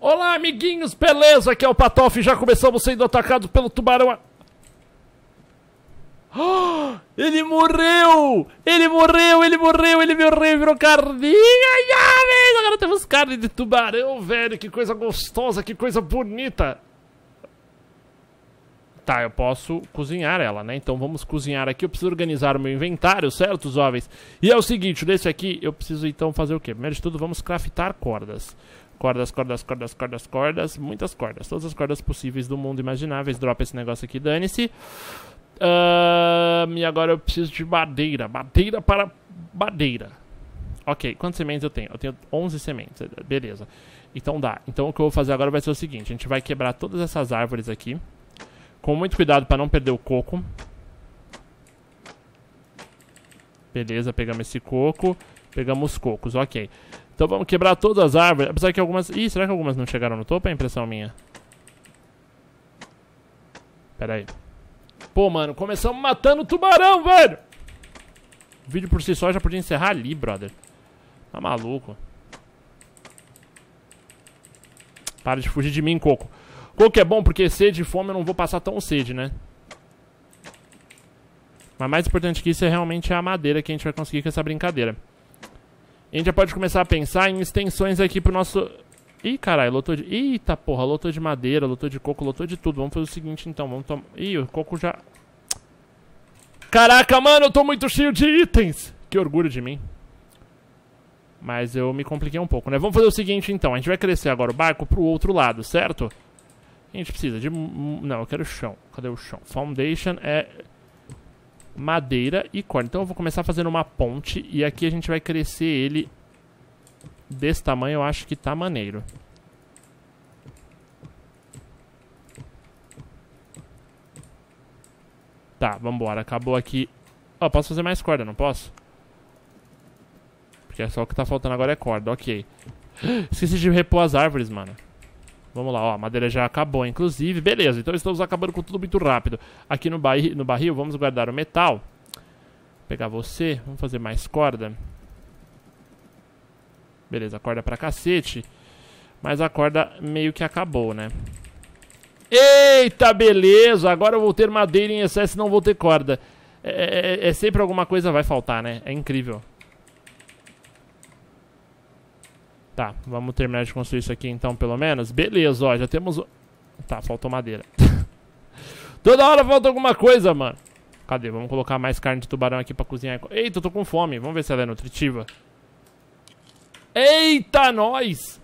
Olá, amiguinhos, beleza? Aqui é o Patof. Já começamos sendo atacados pelo tubarão. Oh, ele morreu! Ele morreu, ele morreu, ele morreu, virou carninha! Agora temos carne de tubarão, velho. Que coisa gostosa, que coisa bonita. Tá, eu posso cozinhar ela, né? Então vamos cozinhar aqui. Eu preciso organizar o meu inventário, certo, jovens? E é o seguinte, nesse aqui eu preciso então fazer o quê? Primeiro de tudo, vamos craftar cordas. Cordas, cordas, cordas, cordas, cordas. Muitas cordas. Todas as cordas possíveis do mundo imagináveis. Dropa esse negócio aqui, dane-se. e agora eu preciso de madeira. Madeira para madeira. Ok, quantas sementes eu tenho? Eu tenho 11 sementes. Beleza. Então dá. Então o que eu vou fazer agora vai ser o seguinte. A gente vai quebrar todas essas árvores aqui. Com muito cuidado para não perder o coco. Beleza, pegamos esse coco. Pegamos cocos, ok. Então vamos quebrar todas as árvores. Apesar que algumas... Ih, será que algumas não chegaram no topo? É impressão minha. Pera aí. Pô, mano, começamos matando tubarão, velho! O vídeo por si só já podia encerrar ali, brother. Tá maluco. Para de fugir de mim, Coco. Coco é bom porque sede e fome eu não vou passar tão sede, né? Mas mais importante que isso é realmente a madeira que a gente vai conseguir com essa brincadeira. A gente já pode começar a pensar em extensões aqui pro nosso... Ih, caralho, lotou de... Eita porra, lotou de madeira, lotou de coco, lotou de tudo. Vamos fazer o seguinte então, vamos tomar... Ih, o coco já... Caraca, mano, eu tô muito cheio de itens! Que orgulho de mim. Mas eu me compliquei um pouco, né? Vamos fazer o seguinte então, a gente vai crescer agora o barco pro outro lado, certo? A gente precisa de... Não, eu quero chão. Cadê o chão? Foundation é madeira e corda. Então eu vou começar fazendo uma ponte e aqui a gente vai crescer ele desse tamanho, eu acho que tá maneiro. Tá, vambora. Acabou aqui. Ó, oh, posso fazer mais corda, não posso? Porque é só o que tá faltando agora é corda, ok. Esqueci de repor as árvores, mano. Vamos lá, ó, a madeira já acabou, inclusive. Beleza, então estamos acabando com tudo muito rápido. Aqui no, bar no barril, vamos guardar o metal. Vou pegar você, vamos fazer mais corda. Beleza, corda é pra cacete. Mas a corda meio que acabou, né? Eita, beleza! Agora eu vou ter madeira em excesso e não vou ter corda. É, é, é, é sempre alguma coisa vai faltar, né? É incrível. Tá, vamos terminar de construir isso aqui então, pelo menos. Beleza, ó, já temos... Tá, faltou madeira. Toda hora falta alguma coisa, mano. Cadê? Vamos colocar mais carne de tubarão aqui pra cozinhar. Eita, eu tô com fome. Vamos ver se ela é nutritiva. Eita, nós!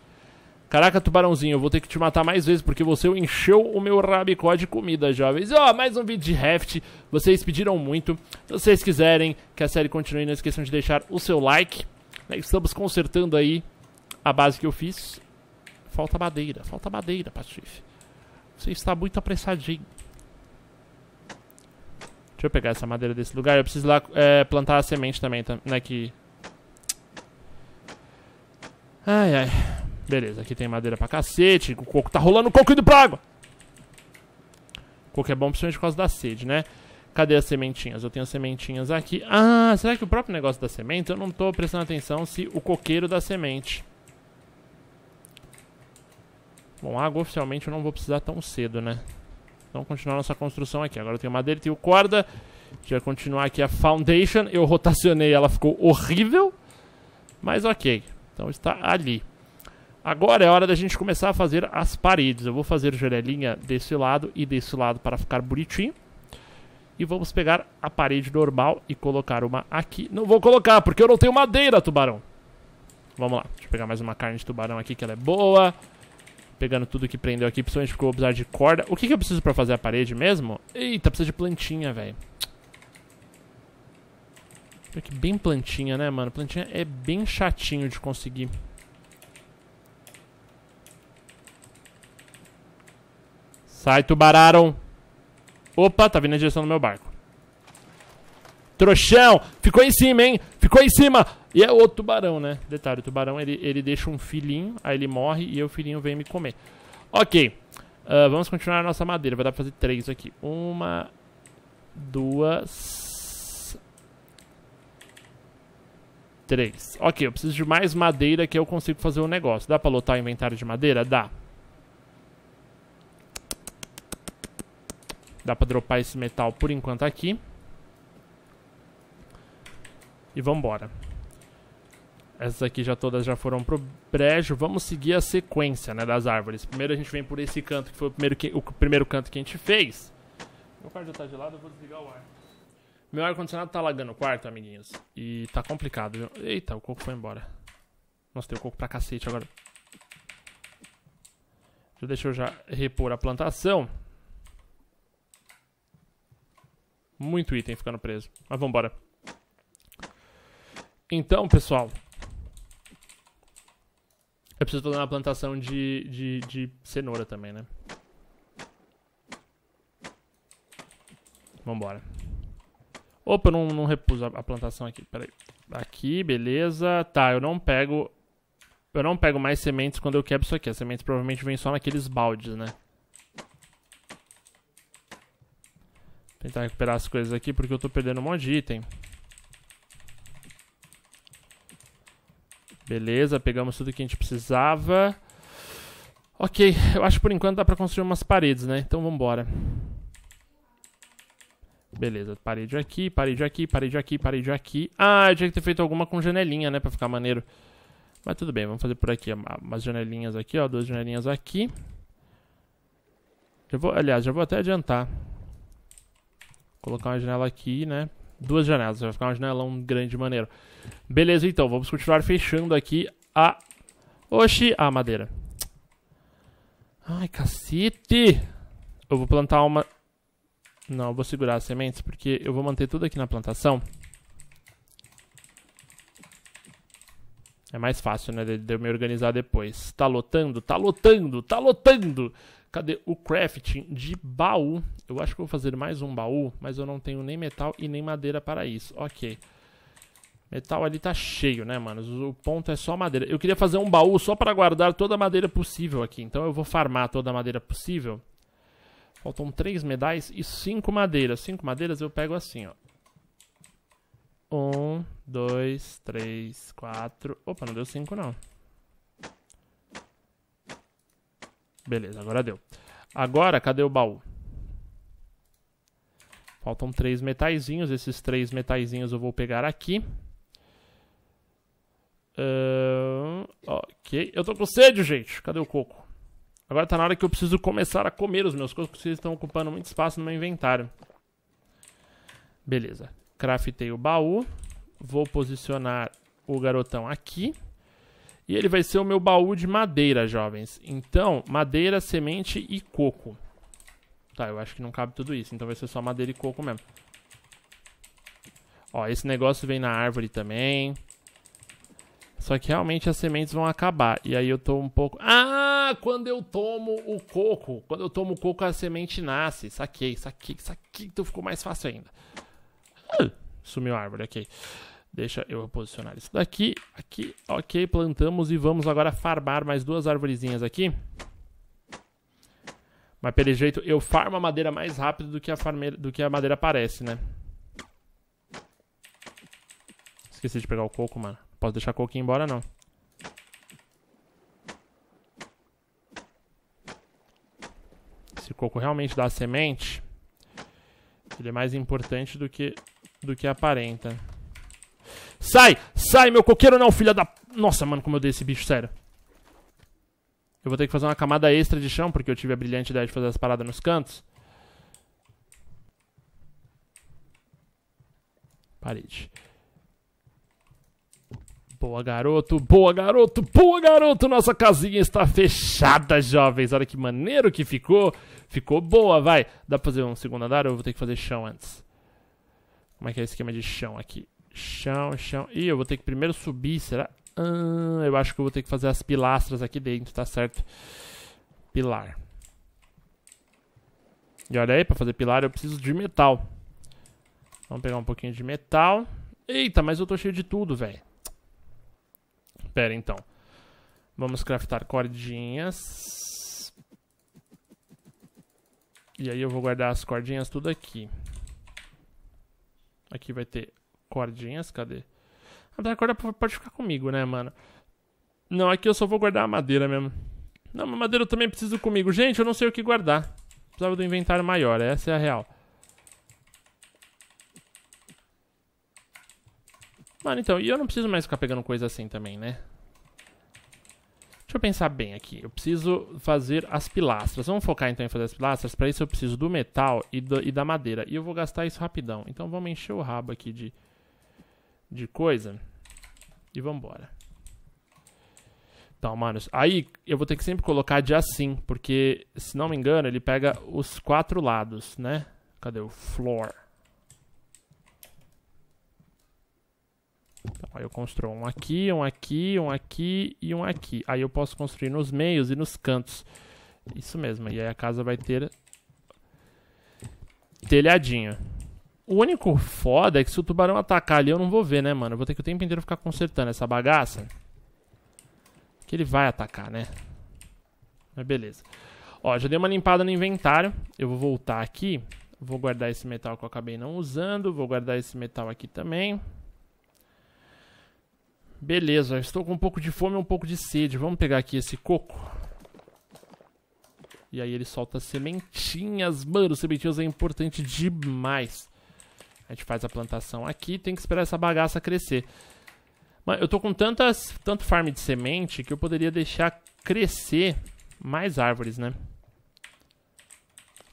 Caraca, tubarãozinho, eu vou ter que te matar mais vezes porque você encheu o meu rabicó de comida, jovens. E ó, mais um vídeo de raft, vocês pediram muito. Se vocês quiserem que a série continue, não esqueçam de deixar o seu like. Né, estamos consertando aí a base que eu fiz. Falta madeira, falta madeira, Patife. Você está muito apressadinho. Deixa eu pegar essa madeira desse lugar. Eu preciso lá é, plantar a semente também, né, que... Ai, ai. Beleza, aqui tem madeira pra cacete. O coco tá rolando, o coco indo pra água. O coco é bom principalmente por causa da sede, né? Cadê as sementinhas? Eu tenho as sementinhas aqui. Ah, será que o próprio negócio da semente? Eu não tô prestando atenção se o coqueiro dá semente. Bom, água oficialmente eu não vou precisar tão cedo, né? Então, vamos continuar nossa construção aqui. Agora eu tenho madeira, tenho corda. Deixa vai continuar aqui a foundation. Eu rotacionei, ela ficou horrível. Mas ok. Então está ali. Agora é hora da gente começar a fazer as paredes. Eu vou fazer janelinha desse lado e desse lado para ficar bonitinho. E vamos pegar a parede normal e colocar uma aqui. Não vou colocar, porque eu não tenho madeira, tubarão. Vamos lá. Deixa eu pegar mais uma carne de tubarão aqui, que ela é boa pegando tudo que prendeu aqui, principalmente porque eu vou precisar de corda. O que, que eu preciso pra fazer a parede mesmo? Eita, precisa de plantinha, velho. que bem plantinha, né, mano? Plantinha é bem chatinho de conseguir. Sai, tubararam! Opa, tá vindo na direção do meu barco. Trouxão, ficou em cima, hein? Ficou em cima. E é outro tubarão, né? Detalhe, o tubarão ele, ele deixa um filhinho, aí ele morre e o filhinho vem me comer. Ok. Uh, vamos continuar a nossa madeira. Vai dar pra fazer três aqui. Uma, duas, três. Ok, eu preciso de mais madeira que eu consigo fazer o um negócio. Dá pra lotar o inventário de madeira? Dá. Dá pra dropar esse metal por enquanto aqui. E vambora. Essas aqui já todas já foram pro brejo. Vamos seguir a sequência, né, das árvores. Primeiro a gente vem por esse canto, que foi o primeiro, que, o primeiro canto que a gente fez. Meu quarto já tá gelado, eu vou desligar o ar. Meu ar-condicionado tá lagando o quarto, amiguinhos. E tá complicado, viu? Eita, o coco foi embora. Nossa, tem o coco pra cacete agora. Já deixa eu já repor a plantação. Muito item ficando preso. Mas vambora. Então, pessoal. Eu preciso fazer uma plantação de, de, de cenoura também, né? Vambora. Opa, eu não, não repus a, a plantação aqui. Peraí. Aqui, beleza. Tá, eu não pego... Eu não pego mais sementes quando eu quebro isso aqui. As sementes provavelmente vêm só naqueles baldes, né? Tentar recuperar as coisas aqui porque eu tô perdendo um monte de item. Beleza, pegamos tudo que a gente precisava. Ok, eu acho que por enquanto dá pra construir umas paredes, né? Então vambora. Beleza, parede aqui, parede aqui, parede aqui, parede aqui. Ah, eu tinha que ter feito alguma com janelinha, né? Pra ficar maneiro. Mas tudo bem, vamos fazer por aqui. umas janelinhas aqui, ó. Duas janelinhas aqui. Já vou, aliás, já vou até adiantar. Colocar uma janela aqui, né? duas janelas, vai ficar uma janelão grande maneiro. Beleza, então, vamos continuar fechando aqui a... Oxi, a madeira. Ai, cacete! Eu vou plantar uma... Não, eu vou segurar as sementes, porque eu vou manter tudo aqui na plantação. É mais fácil, né, de, de eu me organizar depois. Tá lotando, tá lotando, tá lotando! Cadê o crafting de baú? Eu acho que vou fazer mais um baú, mas eu não tenho nem metal e nem madeira para isso. Ok. Metal ali tá cheio, né, mano? O ponto é só madeira. Eu queria fazer um baú só para guardar toda a madeira possível aqui. Então eu vou farmar toda a madeira possível. Faltam três medais e cinco madeiras. Cinco madeiras eu pego assim, ó. Um, dois, três, quatro... Opa, não deu cinco não. Beleza, agora deu. Agora, cadê o baú? Faltam três metaizinhos. Esses três metaizinhos eu vou pegar aqui. Uh, ok. Eu tô com sede, gente. Cadê o coco? Agora tá na hora que eu preciso começar a comer os meus cocos, porque eles estão ocupando muito espaço no meu inventário. Beleza. Craftei o baú. Vou posicionar o garotão aqui. E ele vai ser o meu baú de madeira, jovens. Então, madeira, semente e coco. Tá, eu acho que não cabe tudo isso, então vai ser só madeira e coco mesmo. Ó, esse negócio vem na árvore também. Só que realmente as sementes vão acabar. E aí eu tô um pouco... Ah, quando eu tomo o coco. Quando eu tomo o coco, a semente nasce. Saquei, saquei, saquei. Então ficou mais fácil ainda. sumiu a árvore, ok. Deixa eu posicionar isso daqui, aqui, ok, plantamos e vamos agora farmar mais duas arvorezinhas aqui. Mas pelo jeito eu farmo a madeira mais rápido do que a, farmeira, do que a madeira aparece, né? Esqueci de pegar o coco, mano. Posso deixar o coco ir embora, não. Se o coco realmente dá semente, ele é mais importante do que, do que aparenta. Sai! Sai, meu coqueiro não, filha da... Nossa, mano, como eu dei esse bicho, sério. Eu vou ter que fazer uma camada extra de chão, porque eu tive a brilhante ideia de fazer as paradas nos cantos. Parede. Boa, garoto. Boa, garoto. Boa, garoto. Nossa casinha está fechada, jovens. Olha que maneiro que ficou. Ficou boa, vai. Dá pra fazer um segundo andar ou eu vou ter que fazer chão antes? Como é que é o esquema de chão aqui? Chão, chão. Ih, eu vou ter que primeiro subir, será? Ah, eu acho que eu vou ter que fazer as pilastras aqui dentro, tá certo? Pilar. E olha aí, pra fazer pilar eu preciso de metal. Vamos pegar um pouquinho de metal. Eita, mas eu tô cheio de tudo, velho. Pera, então. Vamos craftar cordinhas. E aí eu vou guardar as cordinhas tudo aqui. Aqui vai ter cordinhas, cadê? Ah, a da corda pode ficar comigo, né, mano? Não, aqui é eu só vou guardar a madeira mesmo. Não, mas madeira eu também preciso comigo. Gente, eu não sei o que guardar. Precisava do inventário maior, essa é a real. Mano, então, e eu não preciso mais ficar pegando coisa assim também, né? Deixa eu pensar bem aqui. Eu preciso fazer as pilastras. Vamos focar então em fazer as pilastras. Para isso eu preciso do metal e, do, e da madeira. E eu vou gastar isso rapidão. Então vamos encher o rabo aqui de de coisa. E vambora. Então, tá, mano, aí eu vou ter que sempre colocar de assim, porque se não me engano ele pega os quatro lados, né? Cadê o floor? Então, tá, aí eu construo um aqui, um aqui, um aqui e um aqui. Aí eu posso construir nos meios e nos cantos. Isso mesmo. E aí a casa vai ter telhadinho. O único foda é que se o tubarão atacar ali eu não vou ver, né, mano? Eu vou ter que o tempo inteiro ficar consertando essa bagaça. Que ele vai atacar, né? Mas beleza. Ó, já dei uma limpada no inventário. Eu vou voltar aqui. Vou guardar esse metal que eu acabei não usando. Vou guardar esse metal aqui também. Beleza, estou com um pouco de fome e um pouco de sede. Vamos pegar aqui esse coco. E aí ele solta sementinhas. Mano, sementinhas é importante demais. A gente faz a plantação aqui, tem que esperar essa bagaça crescer. Mas eu tô com tantas, tanto farm de semente que eu poderia deixar crescer mais árvores, né?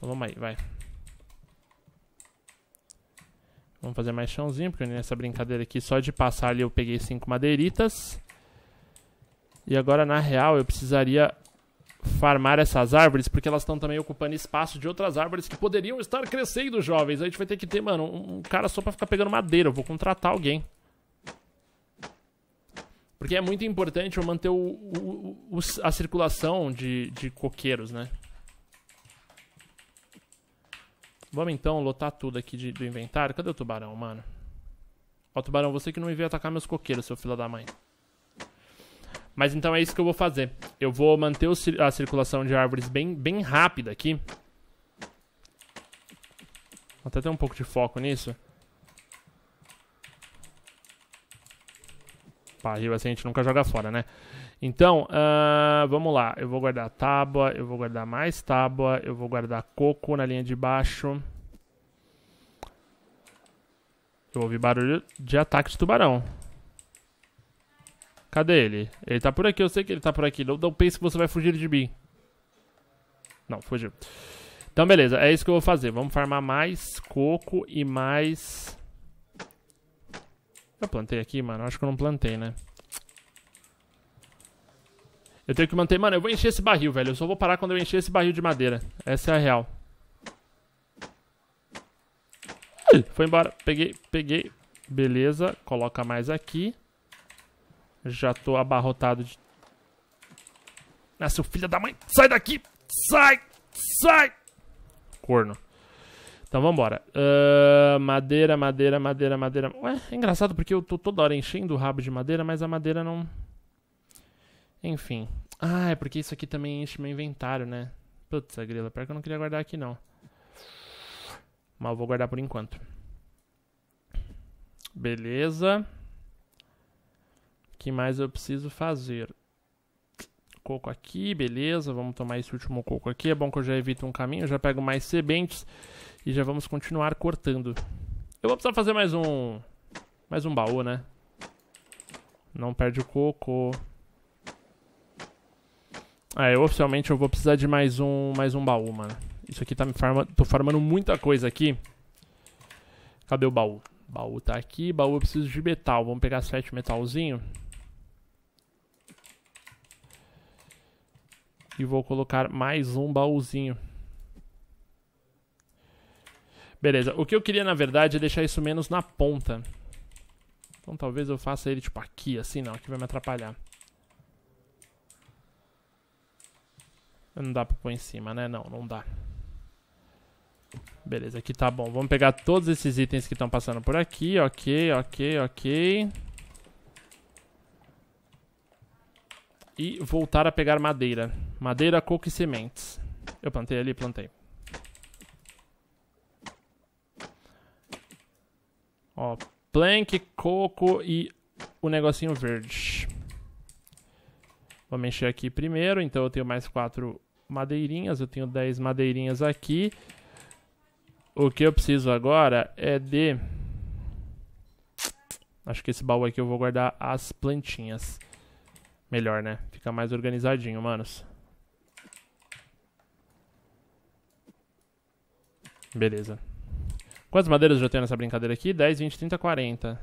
vamos aí, vai. Vamos fazer mais chãozinho, porque nessa brincadeira aqui, só de passar ali eu peguei cinco madeiritas. E agora, na real, eu precisaria farmar essas árvores, porque elas estão também ocupando espaço de outras árvores que poderiam estar crescendo, jovens. A gente vai ter que ter, mano, um, cara só pra ficar pegando madeira. Eu vou contratar alguém. Porque é muito importante eu manter o, o, o, a circulação de, de coqueiros, né? Vamos então lotar tudo aqui de, do inventário. Cadê o tubarão, mano? Ó, tubarão, você que não me veio atacar meus coqueiros, seu filho da mãe. Mas então é isso que eu vou fazer. Eu vou manter a circulação de árvores bem, bem rápida aqui. Vou até ter um pouco de foco nisso. Barril assim a gente nunca joga fora, né? Então, uh, vamos lá. Eu vou guardar tábua, eu vou guardar mais tábua, eu vou guardar coco na linha de baixo. Eu ouvi barulho de ataque de tubarão. Cadê ele? Ele tá por aqui, eu sei que ele tá por aqui. Não, não pense que você vai fugir de mim. Não, fugiu. Então, beleza. É isso que eu vou fazer. Vamos farmar mais coco e mais... Eu plantei aqui, mano? Acho que eu não plantei, né? Eu tenho que manter... Mano, eu vou encher esse barril, velho. Eu só vou parar quando eu encher esse barril de madeira. Essa é a real. Foi embora. Peguei, peguei. Beleza. Coloca mais aqui. Já tô abarrotado de... Ah, seu filho da mãe! Sai daqui! Sai! Sai! Corno. Então vambora. Uh, madeira, madeira, madeira, madeira. Ué, é engraçado porque eu tô toda hora enchendo o rabo de madeira, mas a madeira não. Enfim. Ah, é porque isso aqui também enche meu inventário, né? Putz, a grila. Pior que eu não queria guardar aqui não. Mas eu vou guardar por enquanto. Beleza que mais eu preciso fazer? Coco aqui, beleza. Vamos tomar esse último coco aqui. É bom que eu já evito um caminho, já pego mais sementes e já vamos continuar cortando. Eu vou precisar fazer mais um mais um baú, né? Não perde o coco. Ah, eu oficialmente eu vou precisar de mais um, mais um baú, mano. Isso aqui tá me farmando, tô farmando muita coisa aqui. Cadê o baú? Baú tá aqui, baú eu preciso de metal. Vamos pegar sete metalzinho. E vou colocar mais um baúzinho. Beleza, o que eu queria na verdade é deixar isso menos na ponta. Então talvez eu faça ele tipo aqui, assim não, que vai me atrapalhar. Não dá pra pôr em cima, né? Não, não dá. Beleza, aqui tá bom. Vamos pegar todos esses itens que estão passando por aqui. Ok, ok, ok. E voltar a pegar madeira. Madeira, coco e sementes. Eu plantei ali, plantei. Ó, plank, coco e o negocinho verde. Vou mexer aqui primeiro, então eu tenho mais quatro madeirinhas, eu tenho dez madeirinhas aqui. O que eu preciso agora é de... Acho que esse baú aqui eu vou guardar as plantinhas. Melhor, né? Fica mais organizadinho, manos. Beleza. Quantas madeiras eu já tenho nessa brincadeira aqui? 10, 20, 30, 40.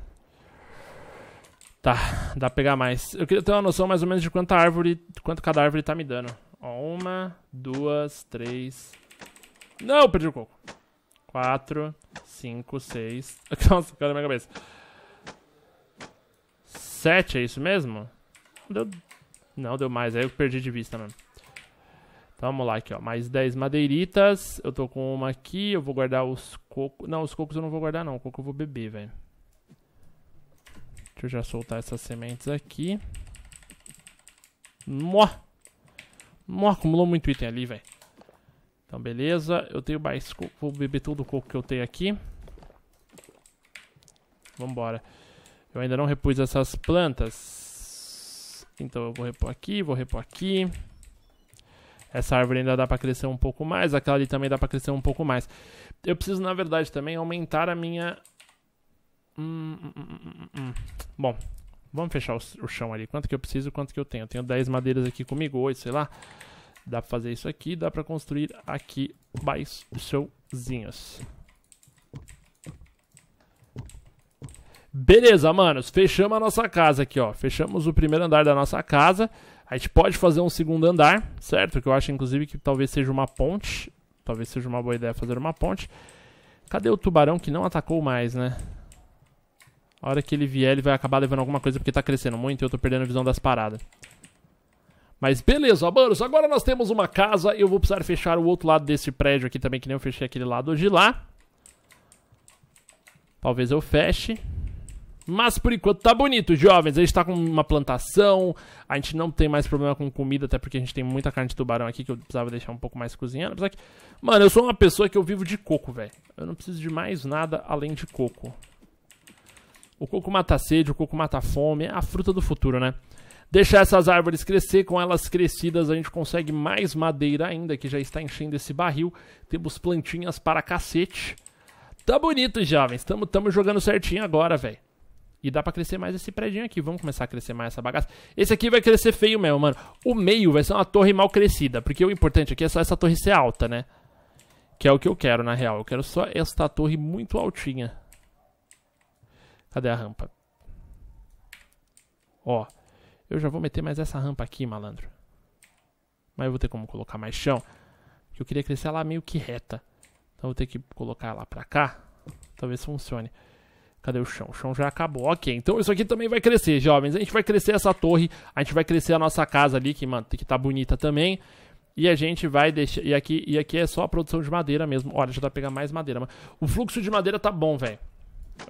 Tá, dá pra pegar mais. Eu queria ter uma noção mais ou menos de quanta árvore, quanto cada árvore tá me dando. Ó, uma, duas, três... Não, perdi o coco. Quatro, cinco, seis... Nossa, caiu na minha cabeça. Sete, é isso mesmo? Deu... Não, deu mais. Aí eu perdi de vista mesmo. Então vamos lá aqui, ó. Mais 10 madeiritas. Eu tô com uma aqui. Eu vou guardar os cocos. Não, os cocos eu não vou guardar, não. O coco eu vou beber, velho. Deixa eu já soltar essas sementes aqui. Mó! Mó, acumulou muito item ali, velho. Então, beleza. Eu tenho mais coco. Vou beber todo o coco que eu tenho aqui. Vambora. Eu ainda não repus essas plantas. Então eu vou repor aqui, vou repor aqui. Essa árvore ainda dá para crescer um pouco mais, aquela ali também dá para crescer um pouco mais. Eu preciso, na verdade, também aumentar a minha... Hum, hum, hum, Bom, vamos fechar o, o, chão ali. Quanto que eu preciso, quanto que eu tenho? Eu tenho 10 madeiras aqui comigo, 8, sei lá. Dá para fazer isso aqui, dá para construir aqui mais showzinhos. Beleza, manos, fechamos a nossa casa aqui, ó. Fechamos o primeiro andar da nossa casa. A gente pode fazer um segundo andar, certo? Que eu acho, inclusive, que talvez seja uma ponte. Talvez seja uma boa ideia fazer uma ponte. Cadê o tubarão que não atacou mais, né? A hora que ele vier, ele vai acabar levando alguma coisa porque tá crescendo muito e eu tô perdendo a visão das paradas. Mas beleza, manos, agora nós temos uma casa eu vou precisar fechar o outro lado desse prédio aqui também, que nem eu fechei aquele lado de lá. Talvez eu feche. Mas por enquanto tá bonito, jovens. A gente tá com uma plantação. A gente não tem mais problema com comida, até porque a gente tem muita carne de tubarão aqui que eu precisava deixar um pouco mais cozinhando. Apesar que, mano, eu sou uma pessoa que eu vivo de coco, velho. Eu não preciso de mais nada além de coco. O coco mata sede, o coco mata fome. É a fruta do futuro, né? Deixar essas árvores crescer, com elas crescidas a gente consegue mais madeira ainda, que já está enchendo esse barril. Temos plantinhas para cacete. Tá bonito, jovens. Tamo, tamo jogando certinho agora, velho. E dá pra crescer mais esse predinho aqui. Vamos começar a crescer mais essa bagaça. Esse aqui vai crescer feio mesmo, mano. O meio vai ser uma torre mal crescida. Porque o importante aqui é só essa torre ser alta, né? Que é o que eu quero, na real. Eu quero só esta torre muito altinha. Cadê a rampa? Ó. Eu já vou meter mais essa rampa aqui, malandro. Mas eu vou ter como colocar mais chão. Porque eu queria crescer ela meio que reta. Então eu vou ter que colocar ela pra cá. Talvez funcione. Cadê o chão? O chão já acabou. Ok, então isso aqui também vai crescer, jovens. A gente vai crescer essa torre, a gente vai crescer a nossa casa ali, que, mano, que tá bonita também. E a gente vai deixar... E aqui, e aqui é só a produção de madeira mesmo. Olha, já dá pra pegar mais madeira. O fluxo de madeira tá bom, velho.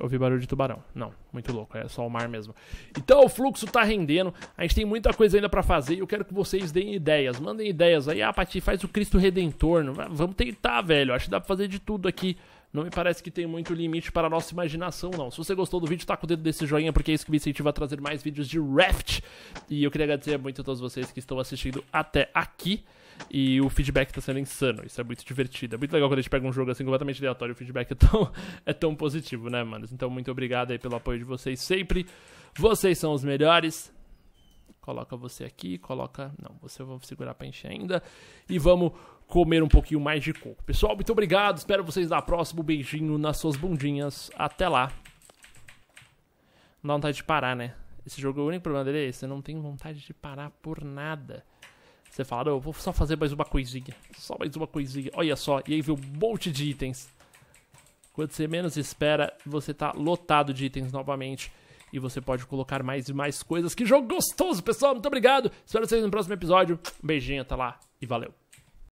Ouvi barulho de tubarão. Não, muito louco, é só o mar mesmo. Então o fluxo tá rendendo, a gente tem muita coisa ainda para fazer e eu quero que vocês deem ideias. Mandem ideias aí, ah, Pati, faz o Cristo Redentor. Vamos tentar, velho. Acho que dá pra fazer de tudo aqui não me parece que tem muito limite para a nossa imaginação, não. Se você gostou do vídeo, com o dedo desse joinha, porque é isso que me incentiva a trazer mais vídeos de Raft. E eu queria agradecer muito a todos vocês que estão assistindo até aqui. E o feedback está sendo insano, isso é muito divertido. É muito legal quando a gente pega um jogo assim completamente aleatório, o feedback é tão, é tão positivo, né, mano? Então, muito obrigado aí pelo apoio de vocês sempre. Vocês são os melhores coloca você aqui, coloca. Não, você eu vou segurar pra encher ainda. E vamos comer um pouquinho mais de coco. Pessoal, muito obrigado. Espero vocês na próxima. Um beijinho nas suas bundinhas. Até lá. Não dá vontade de parar, né? Esse jogo, o único problema dele é esse. Você não tem vontade de parar por nada. Você fala, não, eu vou só fazer mais uma coisinha. Só mais uma coisinha. Olha só. E aí vem um monte de itens. Quando você menos espera, você tá lotado de itens novamente. E você pode colocar mais e mais coisas. Que jogo gostoso, pessoal. Muito obrigado. Espero vocês no próximo episódio. Um beijinho, até lá. E valeu.